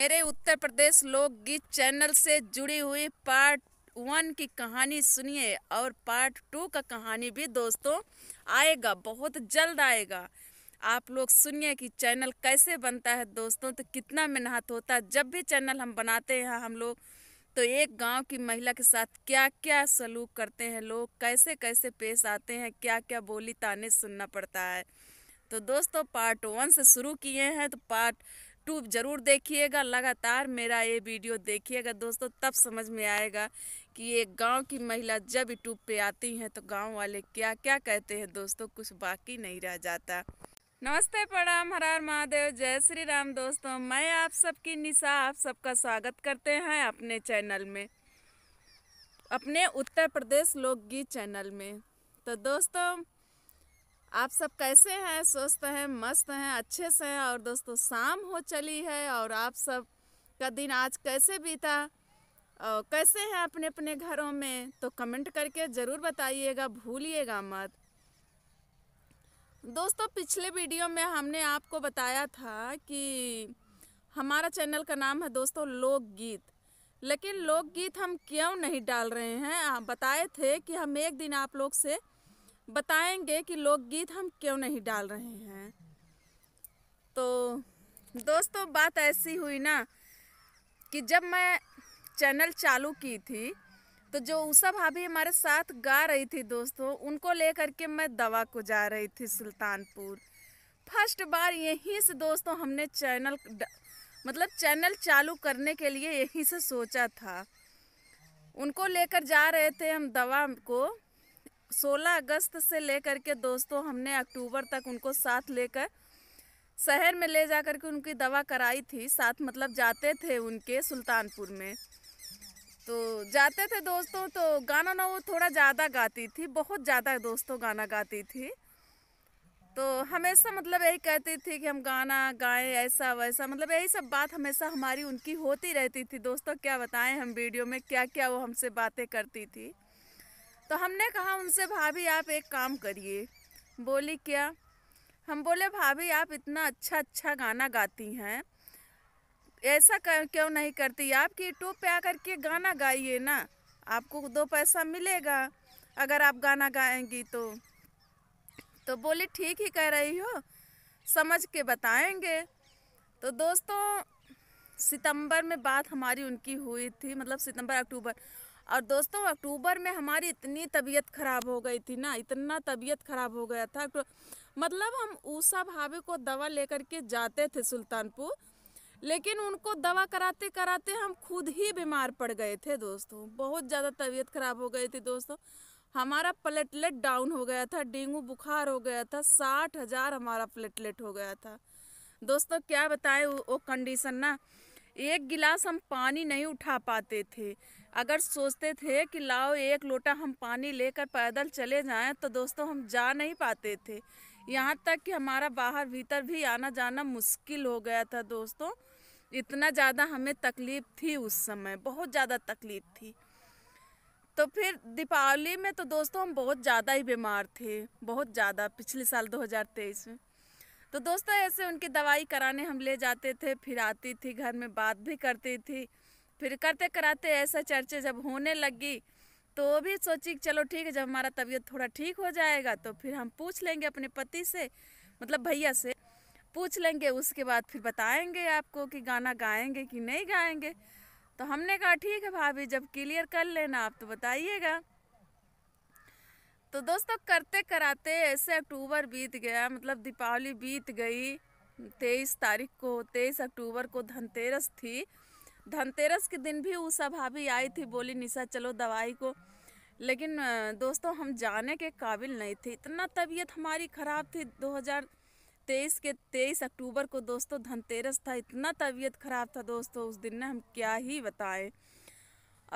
मेरे उत्तर प्रदेश लोक गीत चैनल से जुड़ी हुई पार्ट वन की कहानी सुनिए और पार्ट टू का कहानी भी दोस्तों आएगा बहुत जल्द आएगा आप लोग सुनिए कि चैनल कैसे बनता है दोस्तों तो कितना मेहनत होता है जब भी चैनल हम बनाते हैं हम लोग तो एक गांव की महिला के साथ क्या क्या सलूक करते हैं लोग कैसे कैसे पेश आते हैं क्या क्या बोली ताने सुनना पड़ता है तो दोस्तों पार्ट वन से शुरू किए हैं तो पार्ट यूट्यूब ज़रूर देखिएगा लगातार मेरा ये वीडियो देखिएगा दोस्तों तब समझ में आएगा कि ये गांव की महिला जब यूट्यूब पे आती हैं तो गांव वाले क्या क्या कहते हैं दोस्तों कुछ बाकी नहीं रह जाता नमस्ते प्रणाम हरार महादेव जय श्री राम दोस्तों मैं आप सबकी निशा आप सबका स्वागत करते हैं अपने चैनल में अपने उत्तर प्रदेश लोकगीत चैनल में तो दोस्तों आप सब कैसे हैं स्वस्थ हैं मस्त हैं अच्छे से हैं और दोस्तों शाम हो चली है और आप सब का दिन आज कैसे बीता और कैसे हैं अपने अपने घरों में तो कमेंट करके ज़रूर बताइएगा भूलिएगा मत दोस्तों पिछले वीडियो में हमने आपको बताया था कि हमारा चैनल का नाम है दोस्तों लोकगीत लेकिन लोकगीत हम क्यों नहीं डाल रहे हैं बताए थे कि हम एक दिन आप लोग से बताएंगे कि लोकगीत हम क्यों नहीं डाल रहे हैं तो दोस्तों बात ऐसी हुई ना कि जब मैं चैनल चालू की थी तो जो उषा भाभी हमारे साथ गा रही थी दोस्तों उनको लेकर के मैं दवा को जा रही थी सुल्तानपुर फर्स्ट बार यहीं से दोस्तों हमने चैनल मतलब चैनल चालू करने के लिए यहीं से सोचा था उनको लेकर जा रहे थे हम दवा को 16 अगस्त से लेकर के दोस्तों हमने अक्टूबर तक उनको साथ लेकर शहर में ले जा कर के उनकी दवा कराई थी साथ मतलब जाते थे उनके सुल्तानपुर में तो जाते थे दोस्तों तो गाना ना वो थोड़ा ज़्यादा गाती थी बहुत ज़्यादा दोस्तों गाना गाती थी तो हमेशा मतलब यही कहती थी कि हम गाना गाएं ऐसा वैसा मतलब यही सब बात हमेशा हमारी उनकी होती रहती थी दोस्तों क्या बताएं हम वीडियो में क्या क्या वो हमसे बातें करती थी तो हमने कहा उनसे भाभी आप एक काम करिए बोली क्या हम बोले भाभी आप इतना अच्छा अच्छा गाना गाती हैं ऐसा क्यों नहीं करती आपकी यूट्यूब पे आकर के गाना गाइए ना आपको दो पैसा मिलेगा अगर आप गाना गाएंगी तो तो बोली ठीक ही कह रही हो समझ के बताएंगे तो दोस्तों सितंबर में बात हमारी उनकी हुई थी मतलब सितंबर अक्टूबर और दोस्तों अक्टूबर में हमारी इतनी तबीयत ख़राब हो गई थी ना इतना तबीयत ख़राब हो गया था मतलब हम ऊषा भाभी को दवा लेकर के जाते थे सुल्तानपुर लेकिन उनको दवा कराते कराते हम खुद ही बीमार पड़ गए थे दोस्तों बहुत ज़्यादा तबीयत ख़राब हो गई थी दोस्तों हमारा प्लेटलेट डाउन हो गया था डेंगू बुखार हो गया था साठ हज़ार हमारा प्लेटलेट हो गया था दोस्तों क्या बताएं वो कंडीशन ना एक गिलास हम पानी नहीं उठा पाते थे अगर सोचते थे कि लाओ एक लोटा हम पानी लेकर पैदल चले जाएं तो दोस्तों हम जा नहीं पाते थे यहाँ तक कि हमारा बाहर भीतर भी आना जाना मुश्किल हो गया था दोस्तों इतना ज़्यादा हमें तकलीफ़ थी उस समय बहुत ज़्यादा तकलीफ़ थी तो फिर दीपावली में तो दोस्तों हम बहुत ज़्यादा ही बीमार थे बहुत ज़्यादा पिछले साल 2023 में तो दोस्तों ऐसे उनकी दवाई कराने हम ले जाते थे फिर आती थी घर में बात भी करती थी फिर करते कराते ऐसा चर्चे जब होने लगी तो भी सोची चलो ठीक है जब हमारा तबीयत थोड़ा ठीक हो जाएगा तो फिर हम पूछ लेंगे अपने पति से मतलब भैया से पूछ लेंगे उसके बाद फिर बताएंगे आपको कि गाना गाएंगे कि नहीं गाएंगे तो हमने कहा ठीक है भाभी जब क्लियर कर लेना आप तो बताइएगा तो दोस्तों करते कराते ऐसे अक्टूबर बीत गया मतलब दीपावली बीत गई तेईस तारीख को तेईस अक्टूबर को धनतेरस थी धनतेरस के दिन भी उषा भाभी आई थी बोली निशा चलो दवाई को लेकिन दोस्तों हम जाने के काबिल नहीं थे इतना तबीयत हमारी ख़राब थी 2023 के 23 अक्टूबर को दोस्तों धनतेरस था इतना तबीयत ख़राब था दोस्तों उस दिन ने हम क्या ही बताएं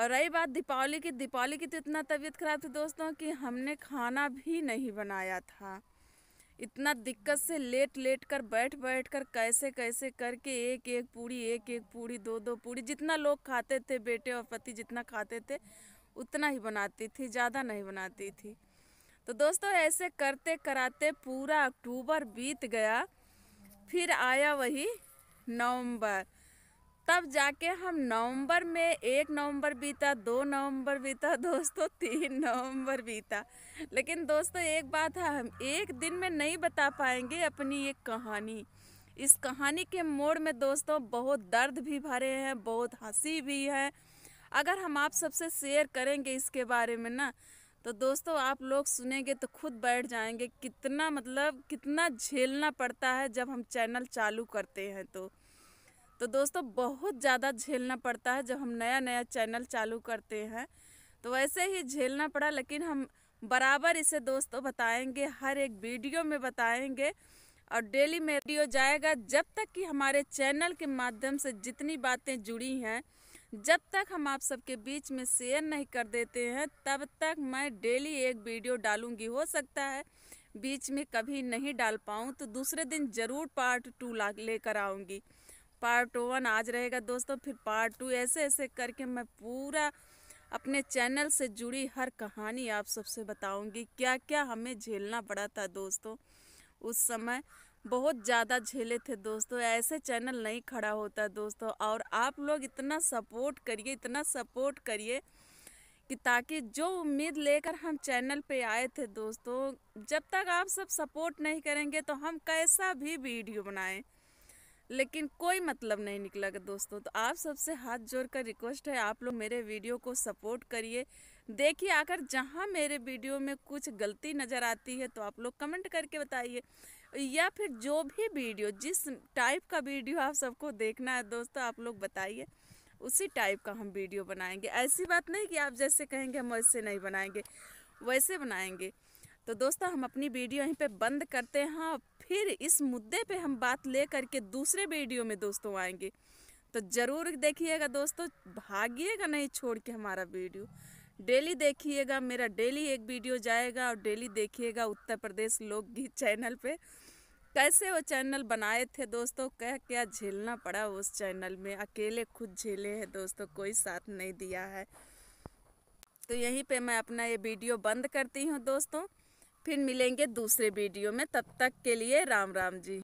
और रही बात दीपावली की दीपावली की तो इतना तबीयत ख़राब थी दोस्तों कि हमने खाना भी नहीं बनाया था इतना दिक्कत से लेट लेट कर बैठ बैठ कर कैसे कैसे करके एक एक पूरी एक एक पूरी दो दो पूरी जितना लोग खाते थे बेटे और पति जितना खाते थे उतना ही बनाती थी ज़्यादा नहीं बनाती थी तो दोस्तों ऐसे करते कराते पूरा अक्टूबर बीत गया फिर आया वही नवंबर तब जाके हम नवंबर में एक नवंबर बीता दो नवंबर बीता दोस्तों तीन नवंबर बीता लेकिन दोस्तों एक बात है हम एक दिन में नहीं बता पाएंगे अपनी ये कहानी इस कहानी के मोड़ में दोस्तों बहुत दर्द भी भरे हैं बहुत हंसी भी है अगर हम आप सबसे शेयर करेंगे इसके बारे में ना तो दोस्तों आप लोग सुनेंगे तो खुद बैठ जाएंगे कितना मतलब कितना झेलना पड़ता है जब हम चैनल चालू करते हैं तो तो दोस्तों बहुत ज़्यादा झेलना पड़ता है जब हम नया नया चैनल चालू करते हैं तो वैसे ही झेलना पड़ा लेकिन हम बराबर इसे दोस्तों बताएंगे हर एक वीडियो में बताएंगे और डेली में वीडियो जाएगा जब तक कि हमारे चैनल के माध्यम से जितनी बातें जुड़ी हैं जब तक हम आप सबके बीच में शेयर नहीं कर देते हैं तब तक मैं डेली एक वीडियो डालूंगी हो सकता है बीच में कभी नहीं डाल पाऊँ तो दूसरे दिन ज़रूर पार्ट टू ला लेकर आऊँगी पार्ट वन आज रहेगा दोस्तों फिर पार्ट टू ऐसे ऐसे करके मैं पूरा अपने चैनल से जुड़ी हर कहानी आप सबसे बताऊंगी क्या क्या हमें झेलना पड़ा था दोस्तों उस समय बहुत ज़्यादा झेले थे दोस्तों ऐसे चैनल नहीं खड़ा होता दोस्तों और आप लोग इतना सपोर्ट करिए इतना सपोर्ट करिए कि ताकि जो उम्मीद लेकर हम चैनल पे आए थे दोस्तों जब तक आप सब सपोर्ट नहीं करेंगे तो हम कैसा भी वीडियो बनाएं लेकिन कोई मतलब नहीं निकला दोस्तों तो आप सबसे हाथ जोड़ कर रिक्वेस्ट है आप लोग मेरे वीडियो को सपोर्ट करिए देखिए आकर जहाँ मेरे वीडियो में कुछ गलती नज़र आती है तो आप लोग कमेंट करके बताइए या फिर जो भी वीडियो जिस टाइप का वीडियो आप सबको देखना है दोस्तों आप लोग बताइए उसी टाइप का हम वीडियो बनाएंगे ऐसी बात नहीं कि आप जैसे कहेंगे हम वैसे नहीं बनाएंगे वैसे बनाएंगे तो दोस्तों हम अपनी वीडियो यहीं पे बंद करते हैं और हाँ, फिर इस मुद्दे पे हम बात ले करके दूसरे वीडियो में दोस्तों आएंगे तो ज़रूर देखिएगा दोस्तों भागिएगा नहीं छोड़ के हमारा वीडियो डेली देखिएगा मेरा डेली एक वीडियो जाएगा और डेली देखिएगा उत्तर प्रदेश लोकगीत चैनल पे कैसे वो चैनल बनाए थे दोस्तों क्या क्या झेलना पड़ा उस चैनल में अकेले खुद झेले हैं दोस्तों कोई साथ नहीं दिया है तो यहीं पे मैं अपना ये वीडियो बंद करती हूँ दोस्तों फिर मिलेंगे दूसरे वीडियो में तब तक के लिए राम राम जी